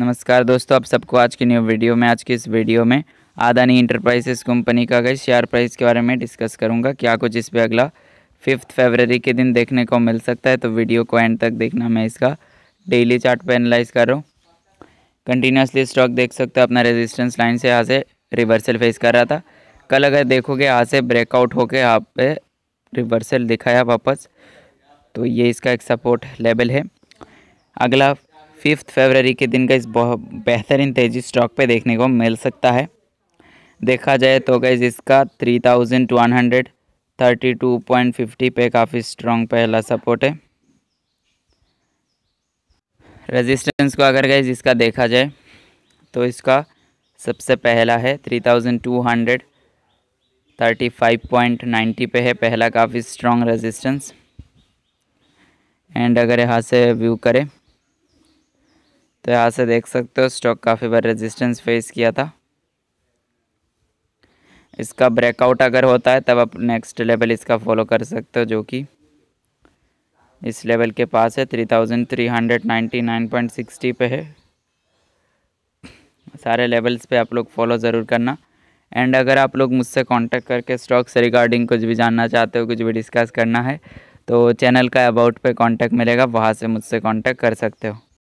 नमस्कार दोस्तों आप सबको आज की न्यू वीडियो में आज की इस वीडियो में आदानी इंटरप्राइजेस कंपनी का गई शेयर प्राइस के बारे में डिस्कस करूंगा क्या कुछ इस पर अगला फिफ्थ फरवरी के दिन देखने को मिल सकता है तो वीडियो को एंड तक देखना मैं इसका डेली चार्ट पे एनालाइज कर रहा हूँ कंटिन्यूसली स्टॉक देख सकते हो अपना रेजिस्टेंस लाइन से यहाँ से रिवर्सल फेस कर रहा था कल अगर देखोगे यहाँ से ब्रेकआउट होकर आप पे रिवर्सल दिखाया वापस तो ये इसका एक सपोर्ट लेवल है अगला फिफ्थ फरवरी के दिन का इस बहुत बेहतरीन तेज़ी स्टॉक पे देखने को मिल सकता है देखा जाए तो गई इसका three thousand one hundred thirty two point fifty पे काफ़ी स्ट्रॉन्ग पहला सपोर्ट है रेजिस्टेंस को अगर गई इसका देखा जाए तो इसका सबसे पहला है three thousand two hundred thirty five point ninety पे है पहला काफ़ी स्ट्रॉन्ग रेजिस्टेंस एंड अगर यहाँ से व्यू करें तो यहाँ से देख सकते हो स्टॉक काफ़ी बार रेजिस्टेंस फेस किया था इसका ब्रेकआउट अगर होता है तब आप नेक्स्ट लेवल इसका फॉलो कर सकते हो जो कि इस लेवल के पास है three thousand three hundred ninety nine point sixty पे है सारे लेवल्स पे आप लोग फॉलो ज़रूर करना एंड अगर आप लोग मुझसे कांटेक्ट करके स्टॉक्स रिगार्डिंग कुछ भी जानना चाहते हो कुछ भी डिस्कस करना है तो चैनल का अबाउट पे कांटेक्ट मिलेगा वहाँ से मुझसे कांटेक्ट कर सकते हो